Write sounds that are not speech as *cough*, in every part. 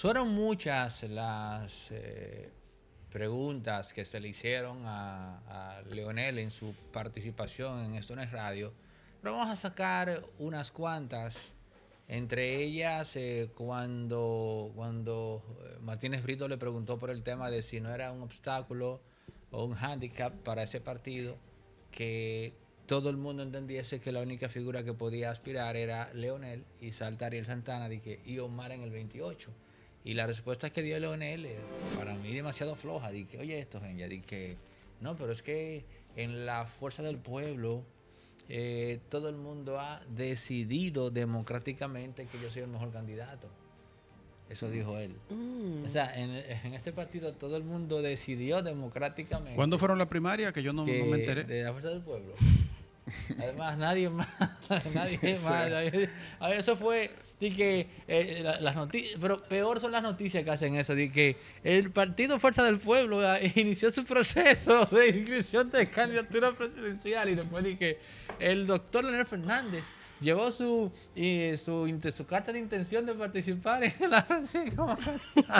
Fueron muchas las eh, preguntas que se le hicieron a, Leonel en su participación en Esto en es radio, pero vamos a sacar unas cuantas. Entre ellas, eh, cuando, cuando eh, Martínez Brito le preguntó por el tema de si no era un obstáculo o un hándicap para ese partido, que todo el mundo entendiese que la única figura que podía aspirar era Leonel y Saltariel Santana y, que, y Omar en el 28. Y la respuesta que dio el Leonel, para mí demasiado floja, dije, oye esto, genial, dije, no, pero es que en la fuerza del pueblo eh, todo el mundo ha decidido democráticamente que yo soy el mejor candidato. Eso dijo él. Mm. O sea, en, ese partido todo el mundo decidió democráticamente. ¿Cuándo fueron las primarias? Que yo no me enteré. De la Fuerza del Pueblo. *laughs* Además, nadie más. nadie más. eso fue. Di que eh, las noticias, pero peor son las noticias que hacen eso, de que el partido Fuerza del Pueblo ah, *laughs* inició su proceso de inscripción de candidatura presidencial y después di que el doctor Leonel Fernández llevó su, su, carta de intención de participar en la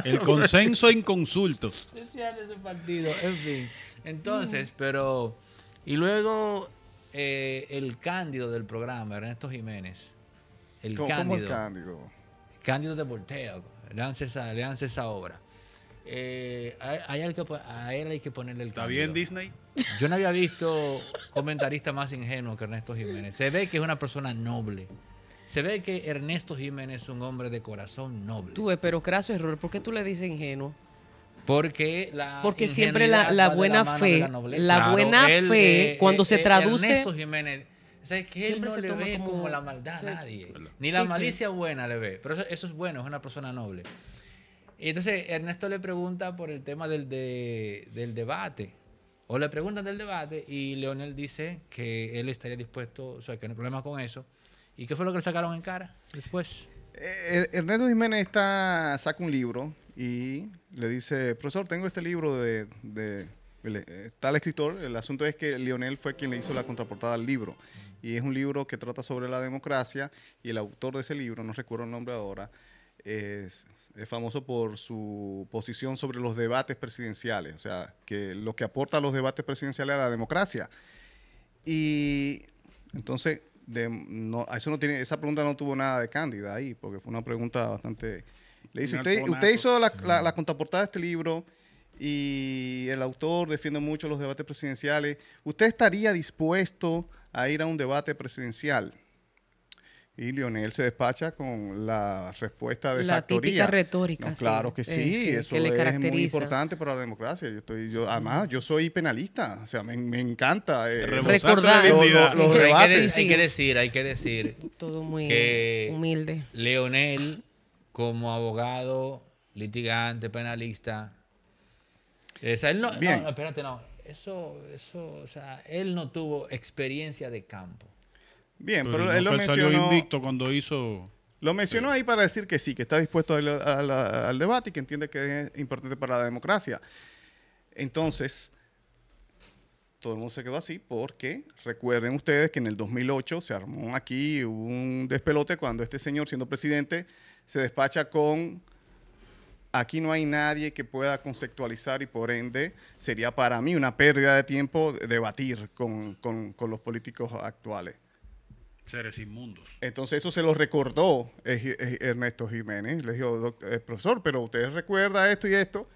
el consenso inconsulto. partido, en fin. Entonces, pero y luego eh, el cándido del programa, Ernesto Jiménez. El cándido. ¿cómo el cándido? Cándido de Volteo. le esa, esa obra. Eh, a, él hay que ponerle el ¿Está bien Disney? Yo no había visto comentarista más ingenuo que Ernesto Jiménez. Se ve que es una persona noble. Se ve que Ernesto Jiménez es un hombre de corazón noble. Tú, pero craso error, ¿por qué tú le dices ingenuo? Porque la Porque siempre la, buena fe, la, buena fe, cuando se traduce... Ernesto Jiménez, ¿sabes él no le ve como... la maldad a nadie, ni la malicia buena le ve, pero eso, es bueno, es una persona noble. Y entonces Ernesto le pregunta por el tema del, debate, o le preguntan del debate, y Leonel dice que él estaría dispuesto, o sea, que no hay problema con eso. ¿Y qué fue lo que le sacaron en cara después? Eh, Ernesto Jiménez está, saca un libro y le dice, profesor, tengo este libro de, eh, tal escritor. El asunto es que Lionel fue quien le hizo la contraportada al libro. Y es un libro que trata sobre la democracia y el autor de ese libro, no recuerdo el nombre ahora, es, es famoso por su posición sobre los debates presidenciales, o sea, que lo que aporta a los debates presidenciales a la democracia. Y entonces, de, no, eso no tiene, esa pregunta no tuvo nada de cándida ahí, porque fue una pregunta bastante le dice, usted, hizo la, contraportada de este libro y el autor defiende mucho los debates presidenciales. ¿Usted estaría dispuesto a ir a un debate presidencial? Y Lionel se despacha con la respuesta de la típica retórica. claro que eh, sí, eso es muy importante para la democracia. Yo yo, además, yo soy penalista, o sea, me, encanta eh, recordar los, Hay que, decir, hay que decir, todo muy humilde. Leonel como abogado, litigante, penalista. Esa, él no, espérate, no. Eso, eso, o sea, él no tuvo experiencia de campo. Bien, pero, él lo mencionó. Salió invicto cuando hizo. Lo mencionó ahí para decir que sí, que está dispuesto al, debate y que entiende que es importante para la democracia. Entonces, todo el mundo se quedó así porque recuerden ustedes que en el 2008 se armó aquí un despelote cuando este señor, siendo presidente, se despacha con aquí no hay nadie que pueda conceptualizar y por ende sería para mí una pérdida de tiempo debatir con, los políticos actuales. Seres inmundos. Entonces eso se lo recordó eh, eh, Ernesto Jiménez. Le dijo, eh, profesor, pero ustedes recuerda esto y esto.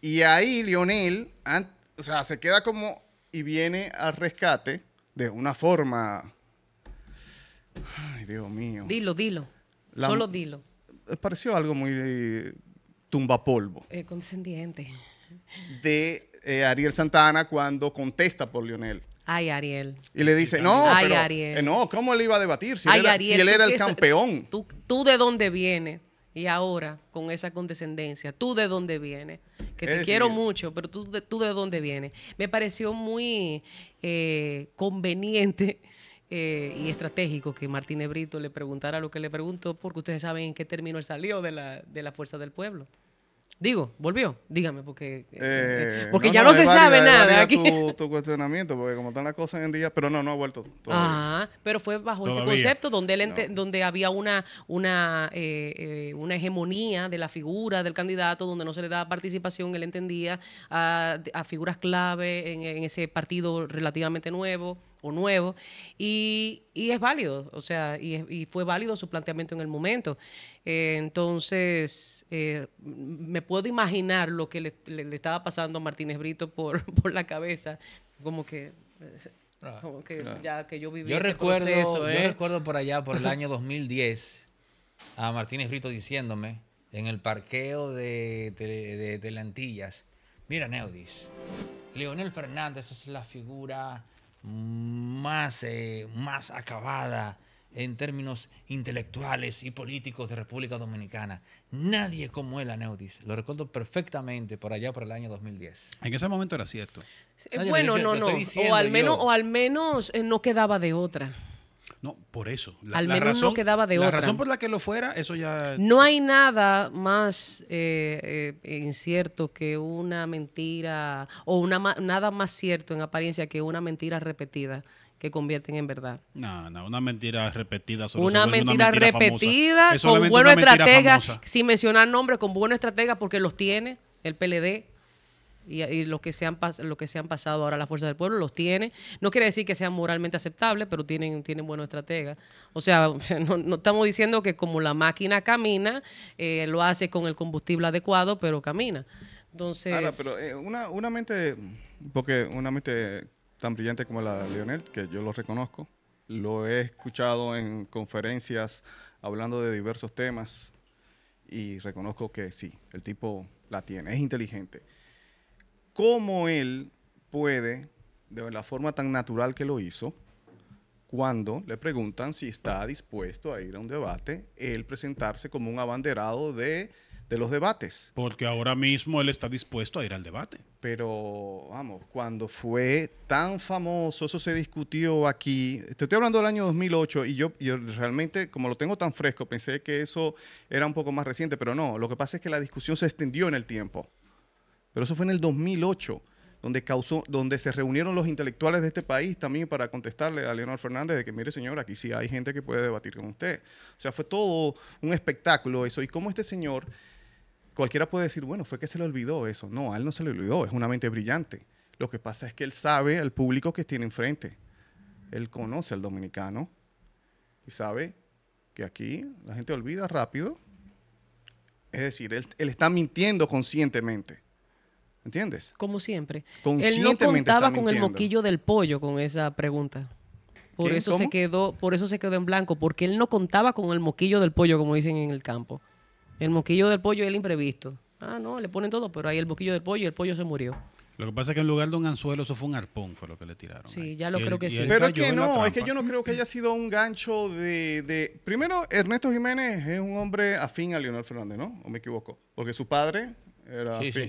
Y ahí Lionel, o sea, se queda como y viene al rescate de una forma. Ay, Dios mío. Dilo, dilo. Solo dilo. Eh, pareció algo muy eh, tumba tumbapolvo. Eh, condescendiente. De eh, Ariel Santana cuando contesta por Lionel. Ay, Ariel. Y le dice, no, Ay, Ariel. no, ¿cómo él iba a debatir si, él, era, el campeón? Tú, tú de dónde vienes, y ahora con esa condescendencia, tú de dónde vienes, que te quiero mucho, pero tú de, tú de dónde vienes. Me pareció muy eh, conveniente eh, y estratégico que Martínez Brito le preguntara lo que le preguntó, porque ustedes saben en qué término salió de la, de la Fuerza del Pueblo. Digo, volvió. Dígame, porque, eh, eh, eh, porque ya no, se sabe nada. Aquí. Tu, cuestionamiento, porque como están las cosas en día, pero no, no ha vuelto. Ah, pero fue bajo ese concepto donde él donde había una, una, una hegemonía de la figura del candidato, donde no se le daba participación, él entendía a, a figuras clave en ese partido relativamente nuevo o nuevo, y, es válido, o sea, y, fue válido su planteamiento en el momento. Eh, entonces, eh, me puedo imaginar lo que le, estaba pasando a Martínez Brito por, *laughs* la cabeza, como que... Eh, ah, que ya que yo vivía yo este recuerdo, Yo recuerdo por allá, por el año 2010, *laughs* a Martínez Brito diciéndome en el parqueo de, de, Lantillas, mira Neudis, Leonel Fernández es la figura más, eh, más acabada en términos intelectuales y políticos de República Dominicana. Nadie como él, Aneudis. Lo recuerdo perfectamente por allá por el año 2010. En ese momento era cierto. Eh, bueno, no, no. O al menos, o al menos eh, no quedaba de otra. No, por eso. La, Al menos razón, no quedaba de La razón por la que lo fuera, eso ya... No hay nada más eh, eh, incierto que una mentira, o una nada más cierto en apariencia que una mentira repetida que convierten en verdad. No, no, una mentira repetida. sobre una, mentira una, mentira repetida con buena estrategas, sin mencionar nombres, con buena estrategia porque los tiene el PLD, y, lo, que se han lo que se han pasado ahora la fuerza del pueblo los tiene. No quiere decir que sean moralmente aceptables, pero tienen, tienen buenos estrategas. O sea, *laughs* no, estamos diciendo que como la máquina camina, eh, lo hace con el combustible adecuado, pero camina. Entonces... pero eh, una, una mente, porque una mente tan brillante como la de Leonel, que yo lo reconozco, lo he escuchado en conferencias hablando de diversos temas y reconozco que sí, el tipo la tiene, es inteligente cómo él puede, de la forma tan natural que lo hizo, cuando le preguntan si está dispuesto a ir a un debate, él presentarse como un abanderado de, los debates. Porque ahora mismo él está dispuesto a ir al debate. Pero, vamos, cuando fue tan famoso, eso se discutió aquí, te estoy hablando del año 2008 y yo, yo realmente, como lo tengo tan fresco, pensé que eso era un poco más reciente, pero no, lo que pasa es que la discusión se extendió en el tiempo. Pero eso fue en el 2008, donde, causó, donde se reunieron los intelectuales de este país también para contestarle a Leonor Fernández de que, mire señor, aquí sí hay gente que puede debatir con usted. O sea, fue todo un espectáculo eso. Y como este señor, cualquiera puede decir, bueno, fue que se le olvidó eso. No, a él no se le olvidó, es una mente brillante. Lo que pasa es que él sabe al público que tiene enfrente. Él conoce al dominicano y sabe que aquí la gente olvida rápido. Es decir, él, él está mintiendo conscientemente. ¿Entiendes? Como siempre. Él no contaba con el moquillo del pollo con esa pregunta. Por eso se quedó, por eso se quedó en blanco, porque él no contaba con el moquillo del pollo, como dicen en el campo. El moquillo del pollo es el imprevisto. Ah, no, le ponen todo, pero ahí el moquillo del pollo y el pollo se murió. Lo que pasa es que en lugar de un anzuelo, eso fue un arpón, fue lo que le tiraron. Sí, ya lo creo que sí. Pero es que no, es que yo no creo que haya sido un gancho de, de, Primero, Ernesto Jiménez es un hombre afín a Leonel Fernández, ¿no? ¿O me equivoco? Porque su padre era sí, eh,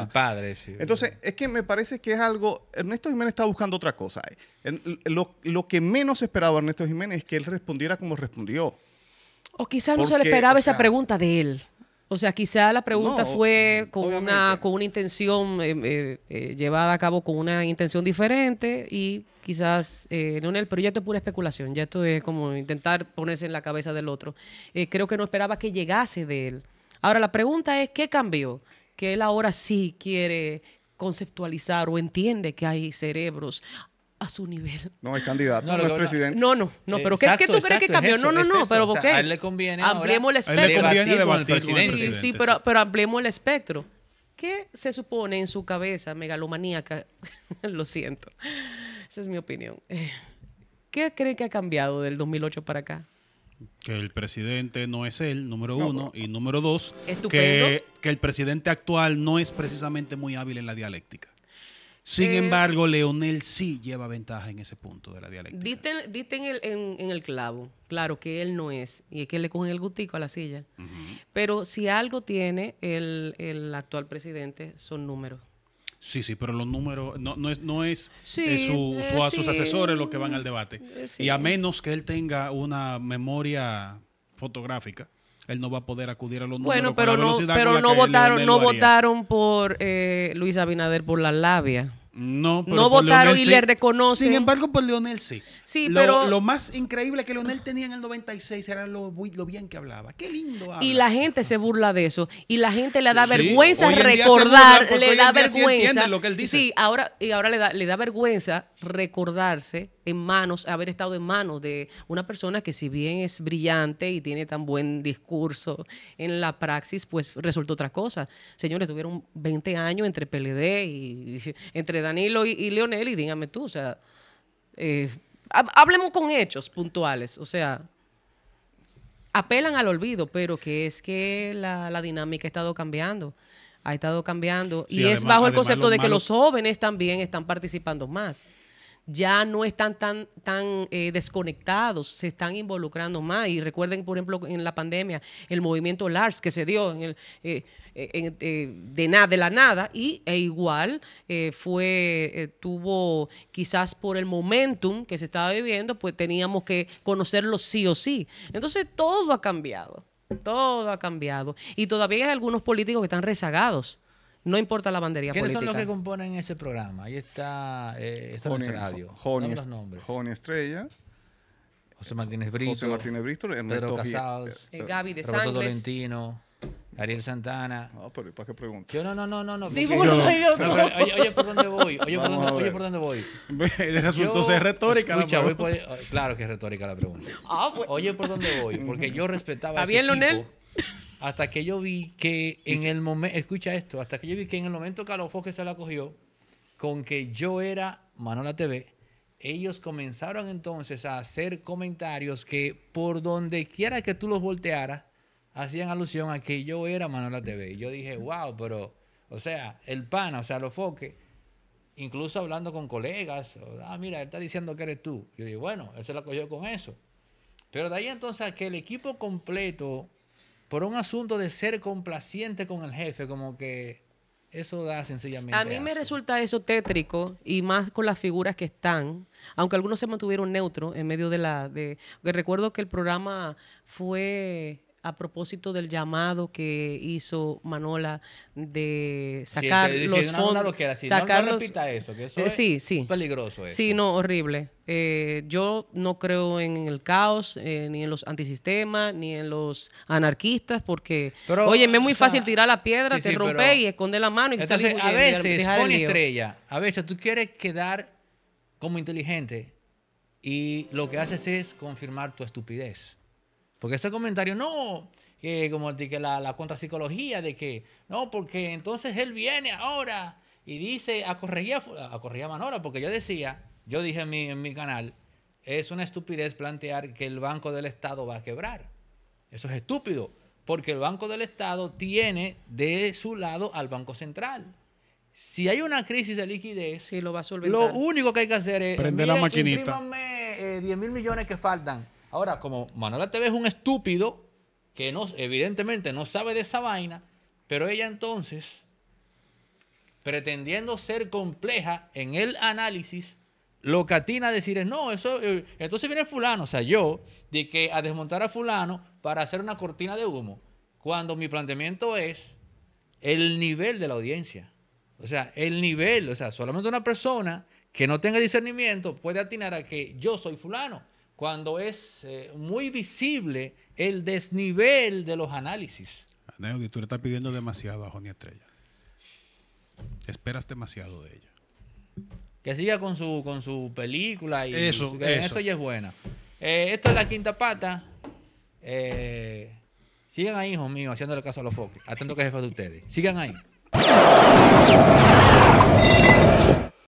el padre, Entonces, es que me parece que es algo. Ernesto Jiménez está buscando otra cosa. Lo, lo que menos esperaba Ernesto Jiménez es que él respondiera como respondió. O quizás no se le esperaba esa pregunta de él. O sea, quizás la pregunta fue con una, con una intención eh, eh, llevada a cabo con una intención diferente y quizás, no pero ya esto es pura especulación, ya esto es como intentar ponerse en la cabeza del otro. creo que no esperaba que llegase de él. Ahora, la pregunta es, ¿qué cambió? que él ahora sí quiere conceptualizar o entiende que hay cerebros a su nivel. No, es candidato, no, es presidente. No, no, no, pero ¿qué, tú crees que cambió? no, no, no, pero por ¿qué? A él le conviene Ampliemos el espectro. A él le conviene debatir el presidente. Sí, pero, pero ampliemos el espectro. ¿Qué se supone en su cabeza megalomaníaca? *laughs* Lo siento. Esa es mi opinión. Eh, ¿Qué cree que ha cambiado del 2008 para acá? Que el presidente no es él, número uno. Y número dos, que, que, el presidente actual no es precisamente muy hábil en la dialéctica. Sin eh, embargo, Leonel sí lleva ventaja en ese punto de la dialéctica. Diste, en, el, clavo, claro que él no es, y es que le cogen el gustico a la silla. Pero si algo tiene el actual presidente son números Sí, sí, pero los números, no, no es, no es eh, eh, sus asesores los que van al debate. Eh, y a menos que él tenga una memoria fotográfica, él no va a poder acudir a los números. Bueno, pero no, pero no votaron, no votaron por Luis Abinader por la labia. No, no votaron y le reconocen. Sin embargo, por Leonel sí. lo, pero. Lo más increíble que Leonel tenía en el 96 era lo, lo bien que hablaba. Qué lindo Y la gente se burla de eso. Y la gente le da vergüenza recordar. Le da vergüenza. lo que él dice. sí, ahora, y ahora le da, le da vergüenza recordarse en manos, haber estado en manos de una persona que si bien es brillante y tiene tan buen discurso en la praxis, pues resultó otra cosa. Señores, tuvieron 20 años entre PLD y, *laughs* entre Danilo y, Leonel y dígame tú, o sea, eh, hablemos con hechos puntuales, o sea, apelan al olvido, pero que es que la, dinámica ha estado cambiando ha estado cambiando y es bajo el concepto de que los jóvenes también están participando más ya no están tan, tan eh, desconectados, se están involucrando más. Y recuerden, por ejemplo, en la pandemia, el movimiento LARS que se dio en eh, eh, de, nada de la nada, y, e igual fue, tuvo quizás por el momentum que se estaba viviendo, pues teníamos que conocerlo sí o sí. Entonces todo ha cambiado, todo ha cambiado. Y todavía hay algunos políticos que están rezagados no importa la bandería ¿Quiénes política. ¿Quiénes son los que componen ese programa? Ahí está, eh, radio. Joni, los nombres. Joni Estrella. José Martínez Brito. José Martínez Brito. Pedro Casals. Eh, eh, Gaby de Roberto Dolentino. Ariel Santana. Ah, pero ¿para qué preguntas? Yo no, no, no, no. no sí, porque... no, oye, oye, ¿por dónde voy? Oye, ¿por dónde, oye, ¿por dónde voy? De *laughs* yo, retórica la pregunta. Voy claro que es retórica la pregunta. Ah, pues. Oye, ¿por dónde voy? Porque yo respetaba ¿Está bien, Lunel? Hasta que yo vi que en el momento, escucha esto, hasta que yo vi que en el momento que a los se la cogió, con que yo era Manola TV, ellos comenzaron entonces a hacer comentarios que por donde quiera que tú los voltearas, hacían alusión a que yo era Manola TV. yo dije, wow, pero, o sea, el pana, o sea, los foques, incluso hablando con colegas, ah, mira, él está diciendo que eres tú. Yo dije, bueno, él se la cogió con eso. Pero de ahí entonces que el equipo completo por un asunto de ser complaciente con el jefe, como que eso da sencillamente. A mí me resulta eso tétrico y más con las figuras que están, aunque algunos se mantuvieron neutros en medio de la. De, recuerdo que el programa fue a propósito del llamado que hizo Manola de sacar los fondos. no, repita eso, eh, es sí, peligroso. Sí, no, horrible. Eh, yo no creo en el caos, eh, ni en los antisistemas, ni en los anarquistas, porque, oye, me es muy fácil tirar la piedra, te rompe y esconde la mano y entonces, A veces, estrella, a veces tú quieres quedar como inteligente y lo que haces es confirmar tu estupidez. Porque ese comentario, no, que como la, la contrapsicología de que, no, porque entonces él viene ahora y dice a a Manora, porque yo decía, yo dije en mi, en mi canal, es una estupidez plantear que el Banco del Estado va a quebrar. Eso es estúpido, porque el Banco del Estado tiene de su lado al Banco Central. Si hay una crisis de liquidez, lo, va a solventar. lo único que hay que hacer es... Prende la maquinita. 10 eh, mil millones que faltan Ahora, como Manuela TV es un estúpido que evidentemente no sabe de esa vaina, pero ella entonces, pretendiendo ser compleja en el análisis, lo atina a decir es, no, eso, eh, entonces viene fulano, o sea, yo, de que a desmontar a fulano para hacer una cortina de humo, cuando mi planteamiento es el nivel de la audiencia. O sea, el nivel, o sea, solamente una persona que no tenga discernimiento puede atinar a que yo soy fulano cuando es eh, muy visible el desnivel de los análisis. Neudi, tú le estás pidiendo demasiado a Jonia Estrella. Esperas demasiado de ella. Que siga con su, con su película y eso, eso. eso ya es buena. Eh, esto es la quinta pata. Eh, sigan ahí, hijos míos, haciéndole caso a los focos. Atento que jefe de ustedes. Sigan ahí.